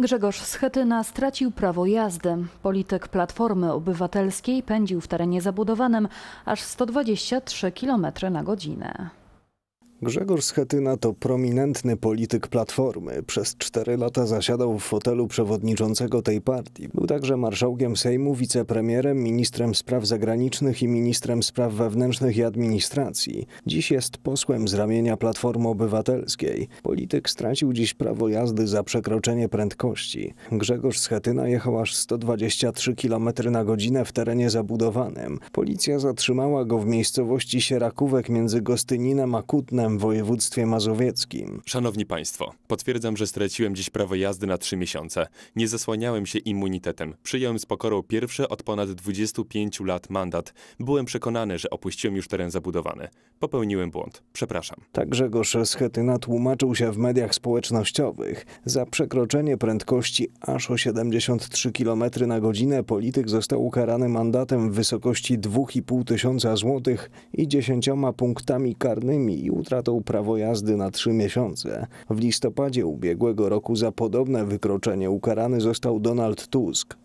Grzegorz Schetyna stracił prawo jazdy. Polityk Platformy Obywatelskiej pędził w terenie zabudowanym aż 123 km na godzinę. Grzegorz Schetyna to prominentny polityk Platformy. Przez cztery lata zasiadał w fotelu przewodniczącego tej partii. Był także marszałkiem Sejmu, wicepremierem, ministrem spraw zagranicznych i ministrem spraw wewnętrznych i administracji. Dziś jest posłem z ramienia Platformy Obywatelskiej. Polityk stracił dziś prawo jazdy za przekroczenie prędkości. Grzegorz Schetyna jechał aż 123 km na godzinę w terenie zabudowanym. Policja zatrzymała go w miejscowości Sierakówek między Gostyninem a Kutnem województwie mazowieckim. Szanowni Państwo, potwierdzam, że straciłem dziś prawo jazdy na trzy miesiące. Nie zasłaniałem się immunitetem. Przyjąłem z pokorą pierwszy od ponad 25 lat mandat. Byłem przekonany, że opuściłem już teren zabudowany. Popełniłem błąd. Przepraszam. Tak Grzegorz Schetyna tłumaczył się w mediach społecznościowych. Za przekroczenie prędkości aż o 73 km na godzinę polityk został ukarany mandatem w wysokości 2,5 tysiąca złotych i 10 punktami karnymi i utracił stratą prawo jazdy na trzy miesiące. W listopadzie ubiegłego roku za podobne wykroczenie ukarany został Donald Tusk.